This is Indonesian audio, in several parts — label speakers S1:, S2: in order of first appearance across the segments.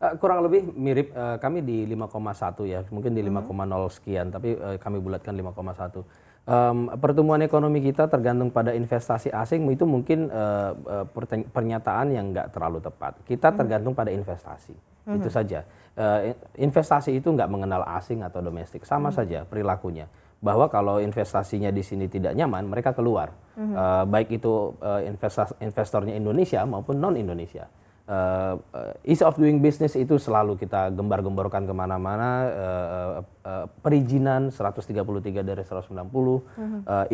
S1: Eh, kurang lebih mirip eh, kami di 5,1 ya, mungkin di 5,0 hmm. sekian, tapi eh, kami bulatkan 5,1. Um, pertumbuhan ekonomi kita tergantung pada investasi asing itu mungkin uh, pernyataan yang nggak terlalu tepat. Kita hmm. tergantung pada investasi, hmm. itu saja. Uh, investasi itu nggak mengenal asing atau domestik, sama saja perilakunya bahwa kalau investasinya di sini tidak nyaman, mereka keluar. Mm -hmm. uh, baik itu uh, investor investornya Indonesia maupun non Indonesia uh, ease of doing business itu selalu kita gembar-gemborkan kemana-mana. Uh, uh, perizinan 133 dari 190 uh -huh. uh,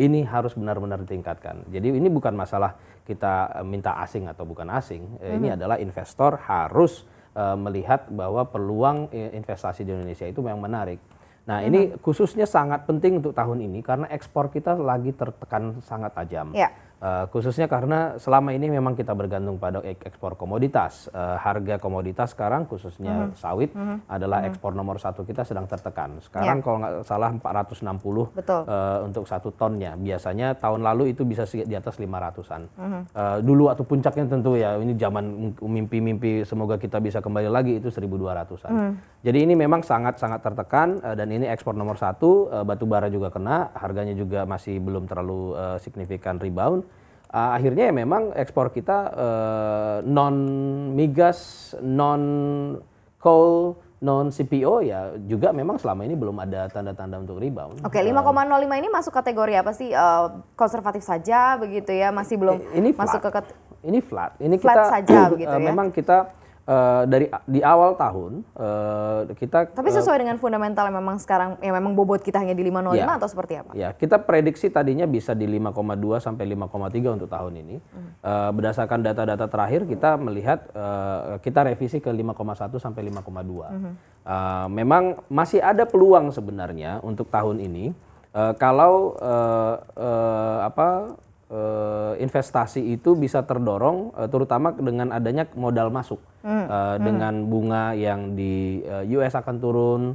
S1: ini harus benar-benar ditingkatkan. Jadi ini bukan masalah kita minta asing atau bukan asing. Uh -huh. Ini hmm. adalah investor harus uh, melihat bahwa peluang investasi di Indonesia itu memang menarik. Nah, ini hmm. khususnya sangat penting untuk tahun ini karena ekspor kita lagi tertekan sangat tajam. Ya. Uh, khususnya karena selama ini memang kita bergantung pada ek ekspor komoditas. Uh, harga komoditas sekarang khususnya mm -hmm. sawit mm -hmm. adalah mm -hmm. ekspor nomor satu kita sedang tertekan. Sekarang yeah. kalau nggak salah 460 Betul. Uh, untuk satu tonnya. Biasanya tahun lalu itu bisa di atas 500-an. Mm -hmm. uh, dulu atau puncaknya tentu ya ini zaman mimpi-mimpi semoga kita bisa kembali lagi itu 1200-an. Mm -hmm. Jadi ini memang sangat-sangat tertekan uh, dan ini ekspor nomor satu. Uh, batu bara juga kena, harganya juga masih belum terlalu uh, signifikan rebound uh, akhirnya ya memang ekspor kita uh, eh, non migas, non coal, non CPO ya juga memang selama ini belum ada tanda-tanda untuk rebound. Oke, okay, 5,05 uh, ini masuk kategori apa sih? Uh, konservatif saja begitu ya, masih belum ini flat, masuk ke ini flat. Ini flat kita saja begitu eh, ya. memang kita Uh, dari di awal tahun uh, kita Tapi eh, sesuai uh, dengan fundamental yang memang sekarang ya memang bobot kita hanya di 505 ya, atau seperti apa? Ya, kita prediksi tadinya bisa di 5,2 sampai 5,3 untuk tahun ini. Hmm. Uh, berdasarkan data-data terakhir kita melihat uh, kita revisi ke 5,1 sampai 5,2. Hmm. Uh, memang masih ada peluang sebenarnya untuk tahun ini uh, kalau uh, uh, apa Eh, investasi itu bisa terdorong eh, terutama dengan adanya modal masuk hmm. Eh, hmm. dengan bunga yang di US akan turun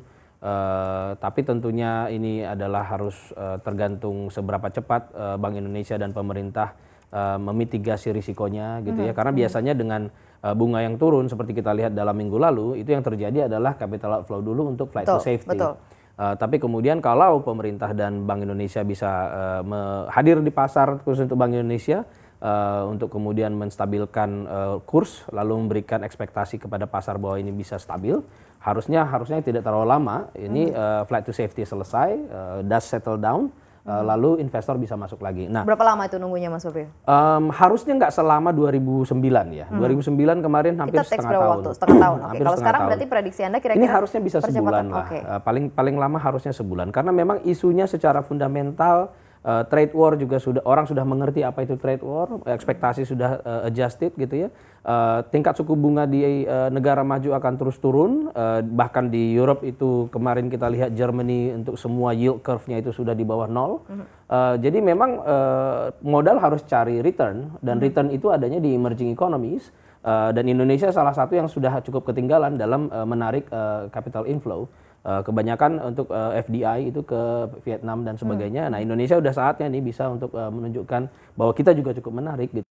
S1: tapi tentunya ini adalah harus tergantung seberapa cepat Bank Indonesia dan pemerintah memitigasi risikonya gitu ya. hmm. ya karena hmm. biasanya dengan bunga yang turun seperti kita lihat dalam minggu lalu itu yang terjadi adalah capital outflow dulu untuk flight betul, to safety betul. Uh, tapi kemudian kalau pemerintah dan Bank Indonesia bisa uh, hadir di pasar khusus untuk Bank Indonesia uh, untuk kemudian menstabilkan uh, kurs lalu memberikan ekspektasi kepada pasar bahwa ini bisa stabil, harusnya harusnya tidak terlalu lama ini uh, flight to safety selesai, uh, does settle down hmm. lalu investor bisa masuk lagi. Nah, berapa lama itu nunggunya Mas Sofi? Um, harusnya nggak selama 2009 ya. Hmm. 2009 kemarin hampir Kita setengah berapa tahun. Waktu? Setengah tahun. Oke. Okay. Kalau sekarang tahun. berarti prediksi Anda kira-kira ini harusnya bisa sebulan lah. Okay. Uh, eh, paling paling lama harusnya sebulan karena memang isunya secara fundamental uh, trade war juga sudah orang sudah mengerti apa itu trade war, ekspektasi sudah uh, adjusted gitu ya. Uh, tingkat suku bunga di uh, negara maju akan terus turun, uh, bahkan di Europe itu kemarin kita lihat Germany untuk semua yield curve-nya itu sudah di bawah nol. uh, jadi memang uh, modal harus cari return dan mhm. return itu adanya di emerging economies. Uh, dan Indonesia salah satu yang sudah cukup ketinggalan dalam uh, menarik uh, capital inflow. Eh, kebanyakan untuk uh, eh, FDI itu ke Vietnam dan sebagainya. Hmm. Nah, Indonesia udah saatnya nih bisa untuk uh, menunjukkan bahwa kita juga cukup menarik gitu.